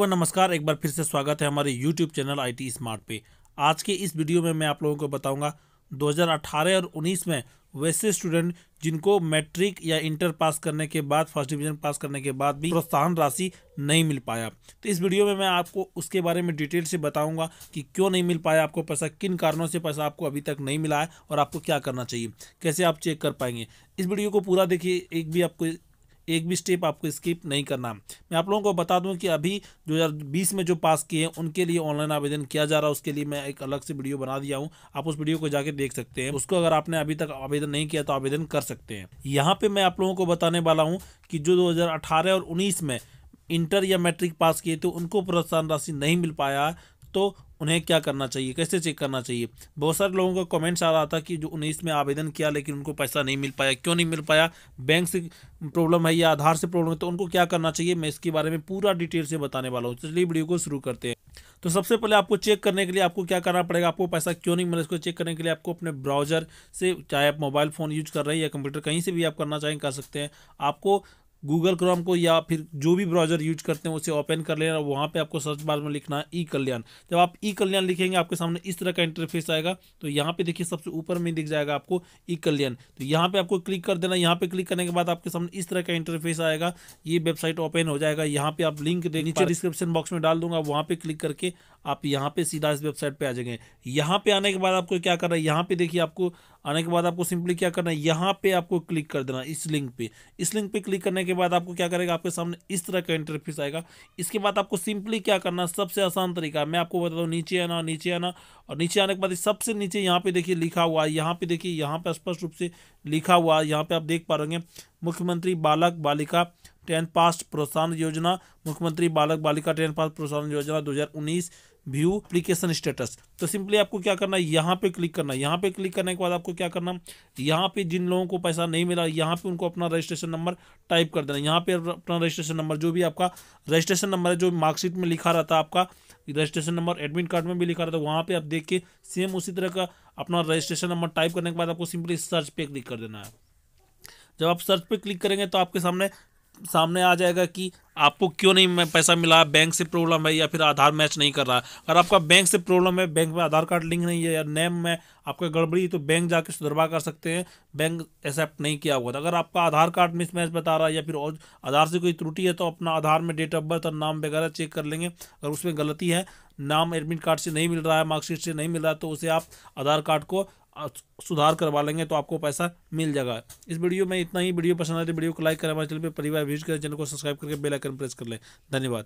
व तो नमस्कार एक बार फिर से स्वागत है हमारे YouTube channel I T smart पे आज के इस वीडियो में मैं आप लोगों को बताऊंगा 2018 और 19 में वैसे स्टूडेंट जिनको मैट्रिक या इंटर पास करने के बाद फर्स्ट डिवीजन पास करने के बाद भी प्रोत्साहन राशि नहीं मिल पाया तो इस वीडियो में मैं आपको उसके बारे में डिटेल से बताऊंगा कि क्यों नहीं मिल पाया आपको पैसा किन कारणों से पैसा आपको अभी तक नहीं मिला है और आपको क्या करना चाहिए कैसे आप चेक कर पाएंगे इस वीडियो को पूरा देखिए एक भी आपको एक भी स्टेप आपको स्किप नहीं करना मैं आप लोगों को बता दूं कि अभी 2020 में जो पास किए हैं उनके लिए ऑनलाइन आवेदन किया जा रहा है उसके लिए मैं एक अलग से वीडियो बना दिया हूं आप उस वीडियो को जाकर देख सकते हैं उसको अगर आपने अभी तक आवेदन नहीं किया तो आवेदन कर सकते हैं यहाँ पे मैं आप लोगों को बताने वाला हूँ कि जो दो और उन्नीस में इंटर या मैट्रिक पास किए थे उनको प्रोत्साहन राशि नहीं मिल पाया तो उन्हें क्या करना चाहिए कैसे चेक करना चाहिए बहुत सारे लोगों का कमेंट्स आ रहा था कि जो उन्नीस में आवेदन किया लेकिन उनको पैसा नहीं मिल पाया क्यों नहीं मिल पाया बैंक से प्रॉब्लम है या आधार से प्रॉब्लम है तो उनको क्या करना चाहिए मैं इसके बारे में पूरा डिटेल से बताने वाला हूँ चलिए वीडियो को शुरू करते हैं तो सबसे पहले आपको चेक करने के लिए आपको क्या करना पड़ेगा आपको पैसा क्यों नहीं मिला इसको चेक करने के लिए आपको अपने ब्राउजर से चाहे आप मोबाइल फ़ोन यूज कर रहे हैं या कंप्यूटर कहीं से भी आप करना चाहें कर सकते हैं आपको गूगल क्रोम को या फिर जो भी ब्राउजर यूज करते हैं उसे ओपन कर लेना वहाँ पे आपको सर्च बार में लिखना है ई कल्याण जब आप ई कल्याण लिखेंगे आपके सामने इस तरह का इंटरफेस आएगा तो यहाँ पे देखिए सबसे ऊपर में दिख जाएगा आपको ई कल्याण तो यहाँ पे आपको क्लिक कर देना यहाँ पे क्लिक करने के बाद आपके सामने इस तरह का इंटरफेस आएगा ये वेबसाइट ओपन हो जाएगा यहाँ पे आप लिंक नीचे डिस्क्रिप्शन बॉक्स में डाल दूंगा वहाँ पर क्लिक करके आप यहाँ पे सीधा इस वेबसाइट पे आ जाएंगे यहाँ पे आने के बाद आपको क्या करना है यहाँ पे देखिए आपको आने के बाद आपको सिंपली क्या करना है यहाँ पे आपको क्लिक कर देना इस लिंक पे इस लिंक पे क्लिक करने के के बाद आपको क्या करेगा आपके सामने इस तरह का इंटरफेस आएगा इसके बाद आपको सिंपली क्या करना सबसे आसान तरीका मैं आपको बता दूँ नीचे आना नीचे आना और नीचे आने के बाद सबसे नीचे यहाँ पे देखिए लिखा हुआ है यहाँ पे देखिए यहाँ पे स्पष्ट रूप से लिखा हुआ है यहाँ पे आप देख पा रहे मुख्यमंत्री बालक बालिका टेन पास प्रोत्साहन योजना मुख्यमंत्री बालक बालिका टेन पास प्रोत्साहन योजना 2019 व्यू एप्लीकेशन स्टेटस तो सिंपली आपको क्या करना है यहाँ पे क्लिक करना है यहाँ पे क्लिक करने के बाद आपको क्या करना यहाँ पे जिन लोगों को पैसा नहीं मिला यहाँ पे उनको अपना रजिस्ट्रेशन नंबर टाइप कर देना यहाँ पे अपना रजिस्ट्रेशन नंबर जो भी आपका रजिस्ट्रेशन नंबर है जो मार्कशीट में लिखा रहता है आपका रजिस्ट्रेशन नंबर एडमिट कार्ड में भी लिखा रहता है वहाँ पर आप देख के सेम उसी तरह का अपना रजिस्ट्रेशन नंबर टाइप करने के बाद आपको सिंपली सर्च पे क्लिक कर देना है जब आप सर्च पे क्लिक करेंगे तो आपके सामने सामने आ जाएगा कि आपको क्यों नहीं पैसा मिला बैंक से प्रॉब्लम है या फिर आधार मैच नहीं कर रहा अगर आपका बैंक से प्रॉब्लम है बैंक में आधार कार्ड लिंक नहीं है या नेम में आपका गड़बड़ी तो बैंक जाके सुधरवा कर सकते हैं बैंक एक्सेप्ट नहीं किया हुआ था अगर आपका आधार कार्ड मिसमैच बता रहा है या फिर और आधार से कोई त्रुटि है तो अपना आधार में डेट ऑफ बर्थ और नाम वगैरह चेक कर लेंगे अगर उसमें गलती है नाम एडमिट कार्ड से नहीं मिल रहा है मार्कशीट से नहीं मिल रहा तो उसे आप आधार कार्ड को सुधार करवा लेंगे तो आपको पैसा मिल जाएगा इस वीडियो में इतना ही वीडियो पसंद आए तो वीडियो को लाइक करें हमारे चैनल पर परिवार विजिट करें चैनल को सब्सक्राइब करके आइकन प्रेस कर लें धन्यवाद